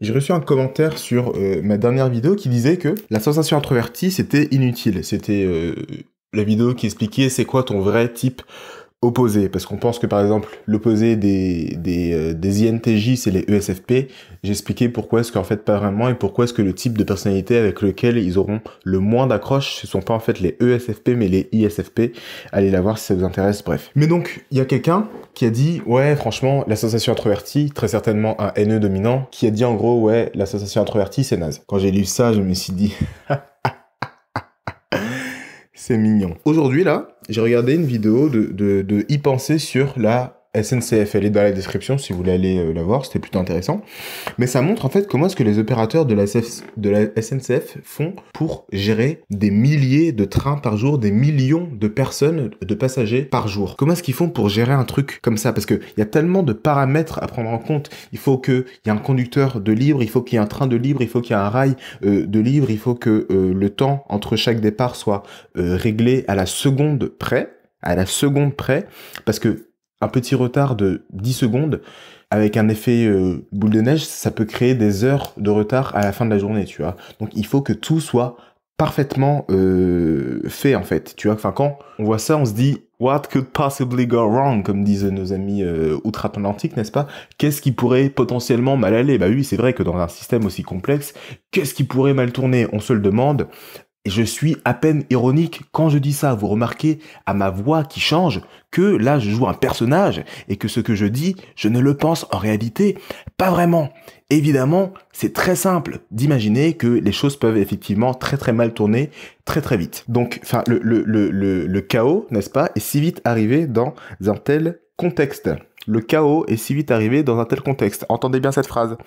J'ai reçu un commentaire sur euh, ma dernière vidéo qui disait que la sensation introvertie, c'était inutile. C'était euh, la vidéo qui expliquait c'est quoi ton vrai type opposé parce qu'on pense que par exemple l'opposé des, des, euh, des INTJ, c'est les ESFP. expliqué pourquoi est-ce qu'en fait pas vraiment et pourquoi est-ce que le type de personnalité avec lequel ils auront le moins d'accroche, ce sont pas en fait les ESFP mais les ISFP. Allez la voir si ça vous intéresse, bref. Mais donc, il y a quelqu'un qui a dit, ouais franchement, l'association introvertie, très certainement un NE dominant, qui a dit en gros, ouais, l'association introvertie c'est naze. Quand j'ai lu ça, je me suis dit... mignon. Aujourd'hui, là, j'ai regardé une vidéo de, de, de y penser sur la SNCF, elle est dans la description si vous voulez aller euh, la voir, c'était plutôt intéressant. Mais ça montre en fait comment est-ce que les opérateurs de la, de la SNCF font pour gérer des milliers de trains par jour, des millions de personnes, de passagers par jour. Comment est-ce qu'ils font pour gérer un truc comme ça Parce qu'il y a tellement de paramètres à prendre en compte. Il faut qu'il y ait un conducteur de libre, il faut qu'il y ait un train de libre, il faut qu'il y ait un rail euh, de libre, il faut que euh, le temps entre chaque départ soit réglé à la seconde près à la seconde près, parce que un petit retard de 10 secondes, avec un effet euh, boule de neige, ça peut créer des heures de retard à la fin de la journée, tu vois. Donc il faut que tout soit parfaitement euh, fait en fait, tu vois. Enfin quand on voit ça, on se dit what could possibly go wrong, comme disent nos amis euh, outre-Atlantique, n'est-ce pas Qu'est-ce qui pourrait potentiellement mal aller Bah oui, c'est vrai que dans un système aussi complexe, qu'est-ce qui pourrait mal tourner On se le demande. Et je suis à peine ironique quand je dis ça. Vous remarquez à ma voix qui change que là, je joue un personnage et que ce que je dis, je ne le pense en réalité pas vraiment. Évidemment, c'est très simple d'imaginer que les choses peuvent effectivement très très mal tourner très très vite. Donc, enfin, le, le chaos, n'est-ce pas, est si vite arrivé dans un tel contexte. Le chaos est si vite arrivé dans un tel contexte. Entendez bien cette phrase.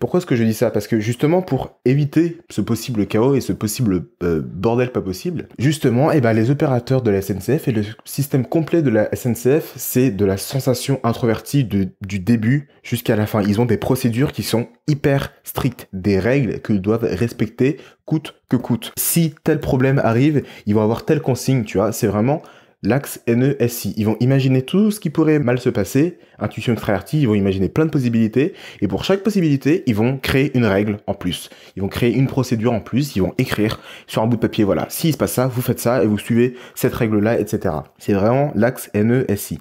Pourquoi est-ce que je dis ça Parce que justement pour éviter ce possible chaos et ce possible euh, bordel pas possible, justement, et eh ben, les opérateurs de la SNCF et le système complet de la SNCF, c'est de la sensation introvertie du début jusqu'à la fin. Ils ont des procédures qui sont hyper strictes, des règles qu'ils doivent respecter coûte que coûte. Si tel problème arrive, ils vont avoir telle consigne, tu vois. C'est vraiment l'axe NESI. Ils vont imaginer tout ce qui pourrait mal se passer, intuition extravertie, ils vont imaginer plein de possibilités, et pour chaque possibilité, ils vont créer une règle en plus. Ils vont créer une procédure en plus, ils vont écrire sur un bout de papier, voilà, s'il se passe ça, vous faites ça, et vous suivez cette règle-là, etc. C'est vraiment l'axe NESI.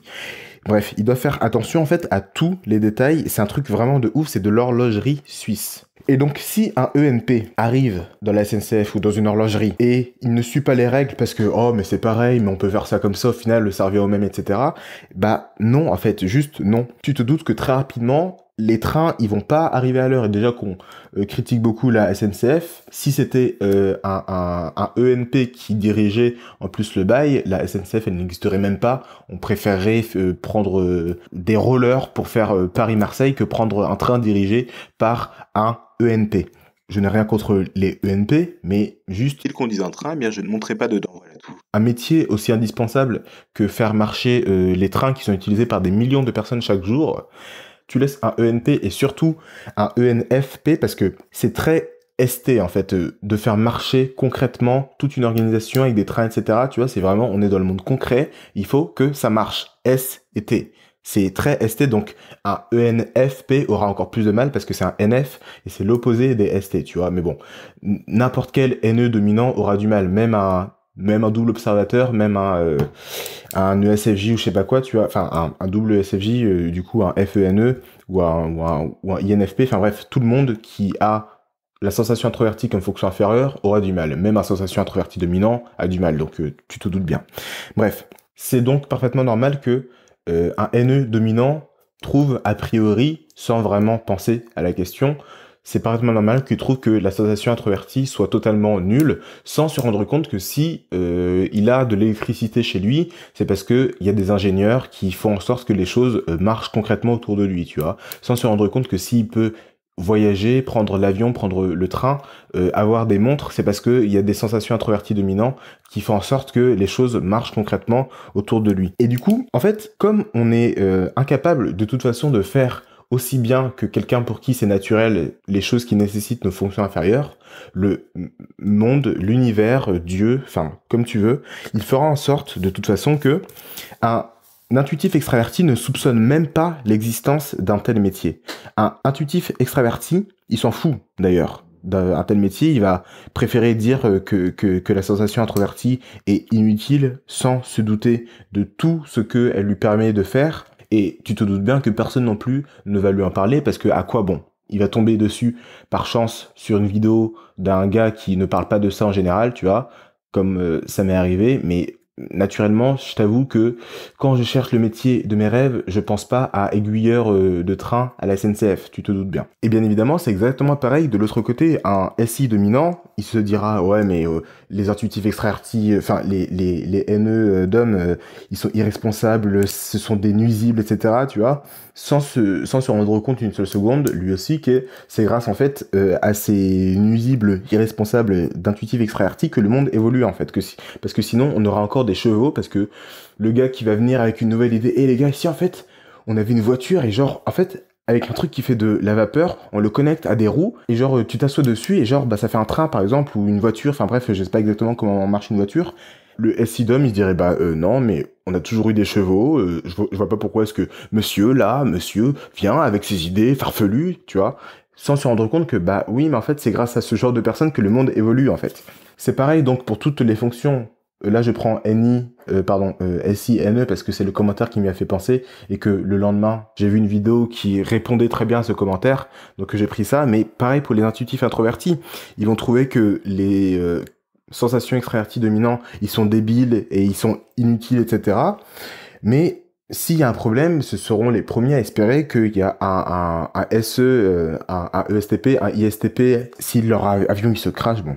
Bref, ils doivent faire attention en fait à tous les détails, c'est un truc vraiment de ouf, c'est de l'horlogerie suisse. Et donc si un EMP arrive dans la SNCF ou dans une horlogerie et il ne suit pas les règles parce que oh mais c'est pareil mais on peut faire ça comme ça au final le servir au même etc. Bah non en fait juste non. Tu te doutes que très rapidement les trains, ils vont pas arriver à l'heure. Et déjà qu'on euh, critique beaucoup la SNCF, si c'était euh, un, un, ENP qui dirigeait en plus le bail, la SNCF, elle n'existerait même pas. On préférerait euh, prendre des rollers pour faire Paris-Marseille que prendre un train dirigé par un E je n'ai rien contre les ENP, mais juste... ils conduisent un train, eh bien je ne monterai pas dedans, Un métier aussi indispensable que faire marcher euh, les trains qui sont utilisés par des millions de personnes chaque jour, tu laisses un ENP et surtout un ENFP parce que c'est très ST en fait, euh, de faire marcher concrètement toute une organisation avec des trains, etc. Tu vois, c'est vraiment, on est dans le monde concret, il faut que ça marche. S et T. C'est très ST, donc un ENFP aura encore plus de mal parce que c'est un NF et c'est l'opposé des ST, tu vois. Mais bon, n'importe quel NE dominant aura du mal, même un, même un double observateur, même un, euh, un ESFJ ou je sais pas quoi, tu vois. Enfin, un, double ESFJ, euh, du coup, un FENE e ou un, ou INFP, enfin bref, tout le monde qui a la sensation introvertie comme fonction inférieure aura du mal. Même un sensation introvertie dominant a du mal, donc euh, tu te doutes bien. Bref, c'est donc parfaitement normal que euh, un haineux dominant trouve a priori, sans vraiment penser à la question, c'est parfaitement normal qu'il trouve que la sensation introvertie soit totalement nulle, sans se rendre compte que si euh, il a de l'électricité chez lui, c'est parce que il y a des ingénieurs qui font en sorte que les choses euh, marchent concrètement autour de lui, tu vois, sans se rendre compte que s'il peut voyager, prendre l'avion, prendre le train, euh, avoir des montres, c'est parce qu'il y a des sensations introverties dominantes qui font en sorte que les choses marchent concrètement autour de lui. Et du coup, en fait, comme on est euh, incapable de toute façon de faire aussi bien que quelqu'un pour qui c'est naturel les choses qui nécessitent nos fonctions inférieures, le monde, l'univers, Dieu, enfin comme tu veux, il fera en sorte de toute façon que un intuitif extraverti ne soupçonne même pas l'existence d'un tel métier. Un intuitif extraverti, il s'en fout d'ailleurs d'un tel métier, il va préférer dire que, la sensation introvertie est inutile sans se douter de tout ce qu'elle lui permet de faire. Et tu te doutes bien que personne non plus ne va lui en parler parce que à quoi bon Il va tomber dessus par chance sur une vidéo d'un gars qui ne parle pas de ça en général, tu vois, comme euh, ça m'est arrivé, mais naturellement, je t'avoue que quand je cherche le métier de mes rêves, je pense pas à aiguilleur euh, de train à la SNCF, tu te doutes bien. Et bien évidemment, c'est exactement pareil de l'autre côté. Un SI dominant, il se dira ouais mais euh, les intuitifs extravertis, euh, enfin les les les NE d'hommes, ils sont irresponsables, ce sont des nuisibles, etc. Tu vois, sans se sans se rendre compte une seule seconde, lui aussi que c'est grâce en fait à ces nuisibles, irresponsables d'intuitifs extravertis que le monde évolue en fait, que si, parce que sinon on aura encore des chevaux parce que le gars qui va venir avec une nouvelle idée, et les gars, ici en fait, on avait une voiture et genre, en fait, avec un truc qui fait de la vapeur, on le connecte à des roues et genre tu t'assois dessus et genre bah ça fait un train par exemple ou une voiture, enfin bref, je sais pas exactement comment marche une voiture. Le SIDOM, il dirait bah euh, non, mais on a toujours eu des chevaux, euh, je, vois, je vois pas pourquoi est-ce que monsieur là, monsieur vient avec ses idées farfelues, tu vois, sans se rendre compte que bah oui, mais en fait c'est grâce à ce genre de personnes que le monde évolue en fait. C'est pareil donc pour toutes les fonctions euh, là je prends NI, euh, pardon, euh, e parce que c'est le commentaire qui m'y a fait penser et que le lendemain j'ai vu une vidéo qui répondait très bien à ce commentaire, donc j'ai pris ça, mais pareil pour les intuitifs introvertis, ils vont trouver que les euh, sensations extraverties dominantes, ils sont débiles et ils sont inutiles, etc. Mais s'il y a un problème, ce seront les premiers à espérer qu'il y a un, un, un SE, euh, un, ESTP, un ISTP, e si leur avion il se crache, bon,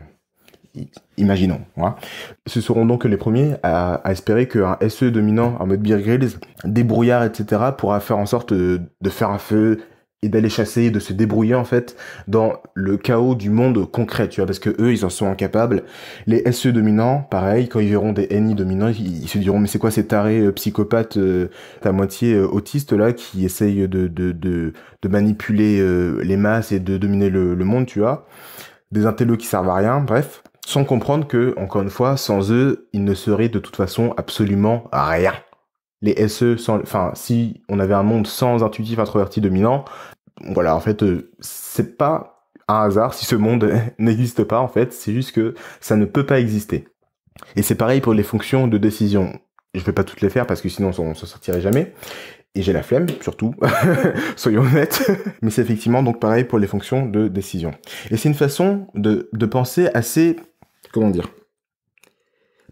imaginons. Voilà. Hein. Ce seront donc les premiers à, à espérer qu'un SE dominant en mode Beer Grylls, débrouillard, etc., pourra faire en sorte de, faire un feu et d'aller chasser, de se débrouiller en fait dans le chaos du monde concret, tu vois, parce que eux, ils en sont incapables. Les SE dominants, pareil, quand ils verront des NI dominants, ils, se diront mais c'est quoi ces tarés euh, psychopathes euh, à moitié euh, autistes là qui essayent de, de, de, manipuler les masses et de dominer le, le monde, tu vois. Des intellos qui servent à rien, bref sans comprendre que, encore une fois, sans eux, ils ne seraient de toute façon absolument rien. Les SE, enfin, si on avait un monde sans intuitif introverti dominant, voilà, en fait, euh, c'est pas un hasard si ce monde n'existe pas, en fait, c'est juste que ça ne peut pas exister. Et c'est pareil pour les fonctions de décision. Je vais pas toutes les faire parce que sinon on s'en sortirait jamais. Et j'ai la flemme, surtout, soyons honnêtes. Mais c'est effectivement donc pareil pour les fonctions de décision. Et c'est une façon de, de penser assez comment dire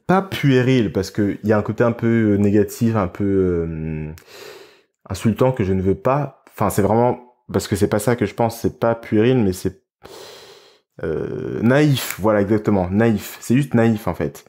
pas puéril parce que il y a un côté un peu euh, négatif, un peu euh, insultant que je ne veux pas. Enfin, c'est vraiment parce que c'est pas ça que je pense. C'est pas puéril, mais c'est euh, naïf. Voilà, exactement, naïf. C'est juste naïf en fait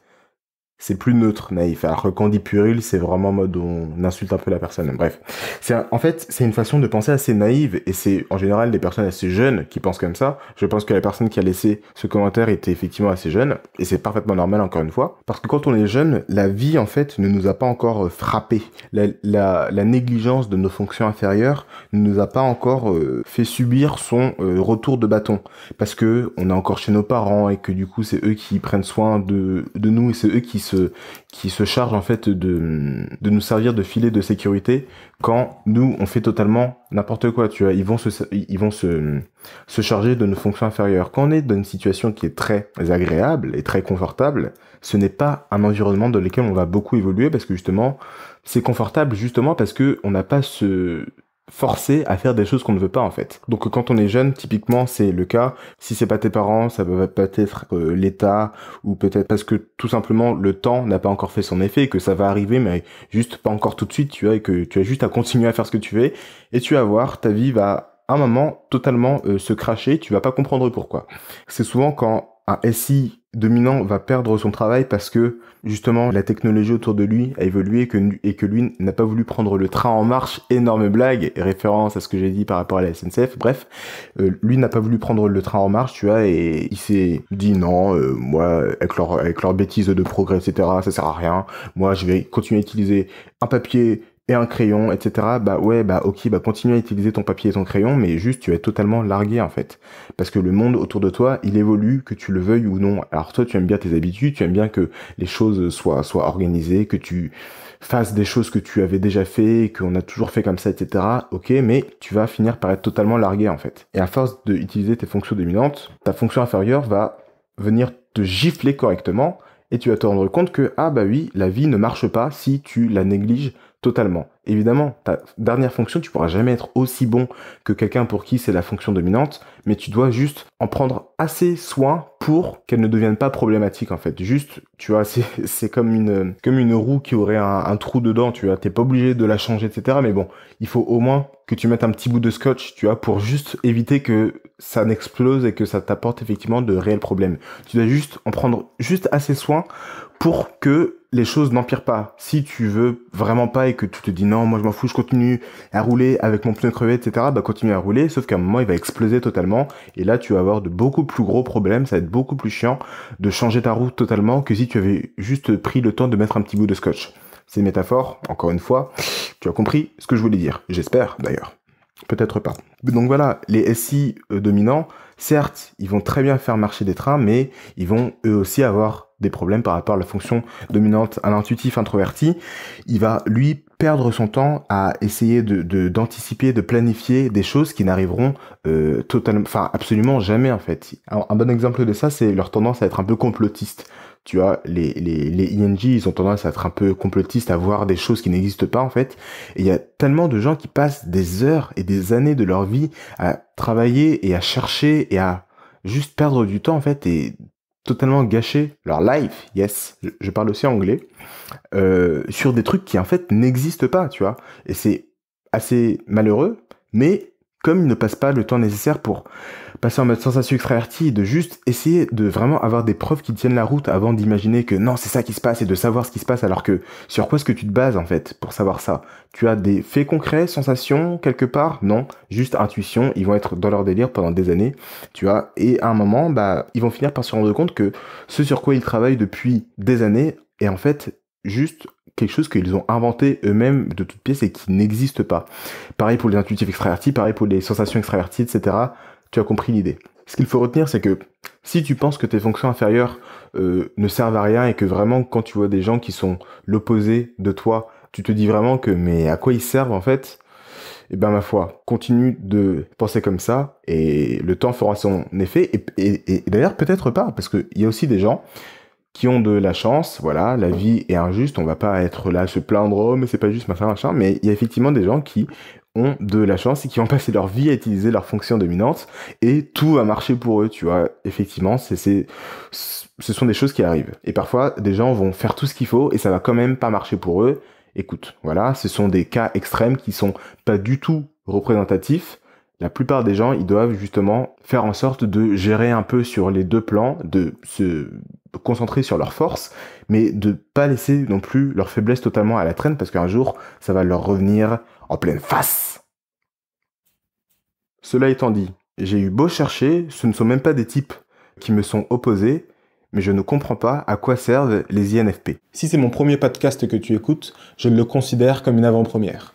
c'est plus neutre, naïf. Alors quand on dit puéril, c'est vraiment mode où on insulte un peu la personne. Bref. C'est, en fait, c'est une façon de penser assez naïve et c'est en général des personnes assez jeunes qui pensent comme ça. Je pense que la personne qui a laissé ce commentaire était effectivement assez jeune et c'est parfaitement normal encore une fois. Parce que quand on est jeune, la vie en fait ne nous a pas encore euh, frappé. La, négligence de nos fonctions inférieures ne nous a pas encore euh, fait subir son euh, retour de bâton. Parce que on est encore chez nos parents et que du coup c'est eux qui prennent soin de, de nous et c'est eux qui se, qui se charge en fait de, nous servir de filet de sécurité quand nous on fait totalement n'importe quoi. Tu vois, ils vont se, ils vont se, charger de nos fonctions inférieures. Quand on est dans une situation qui est très agréable et très confortable, ce n'est pas un environnement dans lequel on va beaucoup évoluer parce que justement c'est confortable justement parce que on n'a pas ce forcer à faire des choses qu'on ne veut pas en fait. Donc quand on est jeune, typiquement c'est le cas. Si c'est pas tes parents, ça peut pas être euh, l'État ou peut-être parce que tout simplement le temps n'a pas encore fait son effet que ça va arriver, mais juste pas encore tout de suite. Tu vois et que tu as juste à continuer à faire ce que tu fais et tu vas voir ta vie va à un moment totalement euh, se cracher. Tu vas pas comprendre pourquoi. C'est souvent quand un SI dominant va perdre son travail parce que justement la technologie autour de lui a évolué et que, et que lui n'a pas voulu prendre le train en marche, énorme blague, référence à ce que j'ai dit par rapport à la SNCF, bref, euh, lui n'a pas voulu prendre le train en marche, tu vois, et il s'est dit non, euh, moi, avec leur, avec leur bêtise de progrès, etc., ça sert à rien, moi je vais continuer à utiliser un papier et un crayon, etc. Bah ouais, bah ok, bah continue à utiliser ton papier et ton crayon, mais juste tu es totalement largué en fait. Parce que le monde autour de toi, il évolue, que tu le veuilles ou non. Alors toi, tu aimes bien tes habitudes, tu aimes bien que les choses soient, soient organisées, que tu fasses des choses que tu avais déjà fait, qu'on a toujours fait comme ça, etc. Ok, mais tu vas finir par être totalement largué en fait. Et à force d'utiliser tes fonctions dominantes, ta fonction inférieure va venir te gifler correctement et tu vas te rendre compte que ah bah oui, la vie ne marche pas si tu la négliges Totalement. Évidemment, ta dernière fonction, tu pourras jamais être aussi bon que quelqu'un pour qui c'est la fonction dominante, mais tu dois juste en prendre assez soin pour qu'elle ne devienne pas problématique en fait. Juste, tu vois, c'est comme une comme une roue qui aurait un, trou dedans, tu vois. n'es pas obligé de la changer, etc. Mais bon, il faut au moins que tu mettes un petit bout de scotch, tu vois, pour juste éviter que ça n'explose et que ça t'apporte effectivement de réels problèmes. Tu dois juste en prendre juste assez soin pour que les choses n'empirent pas. Si tu veux vraiment pas et que tu te dis non, moi je m'en fous, je continue à rouler avec mon pneu crevé, etc., bah continue à rouler, sauf qu'à un moment il va exploser totalement et là tu vas avoir de beaucoup plus gros problèmes, ça va être beaucoup plus chiant de changer ta route totalement que si tu avais juste pris le temps de mettre un petit bout de scotch. C'est une métaphore, encore une fois, tu as compris ce que je voulais dire, j'espère d'ailleurs. Peut-être pas. Donc voilà, les SI euh, dominants, certes, ils vont très bien faire marcher des trains, mais ils vont eux aussi avoir des problèmes par rapport à la fonction dominante à l'intuitif introverti, il va lui perdre son temps à essayer de d'anticiper, de, planifier des choses qui n'arriveront euh, totalement, enfin absolument jamais en fait. un bon exemple de ça, c'est leur tendance à être un peu complotiste. Tu vois, les, les, les ING, ils ont tendance à être un peu complotistes, à voir des choses qui n'existent pas en fait. Et il y a tellement de gens qui passent des heures et des années de leur vie à travailler et à chercher et à juste perdre du temps en fait et totalement gâché leur life, yes, je parle aussi anglais, euh, sur des trucs qui en fait n'existent pas, tu vois. Et c'est assez malheureux, mais comme ils ne passent pas le temps nécessaire pour passer en mode sensation extraverti, de juste essayer de vraiment avoir des preuves qui tiennent la route avant d'imaginer que non, c'est ça qui se passe et de savoir ce qui se passe alors que sur quoi est-ce que tu te bases en fait pour savoir ça Tu as des faits concrets, sensations quelque part Non, juste intuition, ils vont être dans leur délire pendant des années, tu vois, et à un moment, bah, ils vont finir par se rendre compte que ce sur quoi ils travaillent depuis des années est en fait juste quelque chose qu'ils ont inventé eux-mêmes de toutes pièces et qui n'existe pas. Pareil pour les intuitifs extravertis, pareil pour les sensations extraverties, etc. Tu as compris l'idée. Ce qu'il faut retenir, c'est que si tu penses que tes fonctions inférieures euh, ne servent à rien et que vraiment quand tu vois des gens qui sont l'opposé de toi, tu te dis vraiment que mais à quoi ils servent en fait Eh ben ma foi, continue de penser comme ça et le temps fera son effet. Et, et d'ailleurs peut-être pas, parce qu'il y a aussi des gens qui ont de la chance, voilà, la vie est injuste, on va pas être là à se plaindre, oh, mais c'est pas juste, machin, machin, mais il y a effectivement des gens qui ont de la chance et qui ont passé leur vie à utiliser leur fonction dominante et tout va marcher pour eux, tu vois. Effectivement, c'est, c'est, ce sont des choses qui arrivent. Et parfois, des gens vont faire tout ce qu'il faut et ça va quand même pas marcher pour eux. Écoute, voilà, ce sont des cas extrêmes qui sont pas du tout représentatifs la plupart des gens, ils doivent justement faire en sorte de gérer un peu sur les deux plans, de se concentrer sur leurs forces, mais de pas laisser non plus leur faiblesse totalement à la traîne, parce qu'un jour, ça va leur revenir en pleine face. Cela étant dit, j'ai eu beau chercher, ce ne sont même pas des types qui me sont opposés, mais je ne comprends pas à quoi servent les INFP. Si c'est mon premier podcast que tu écoutes, je le considère comme une avant-première.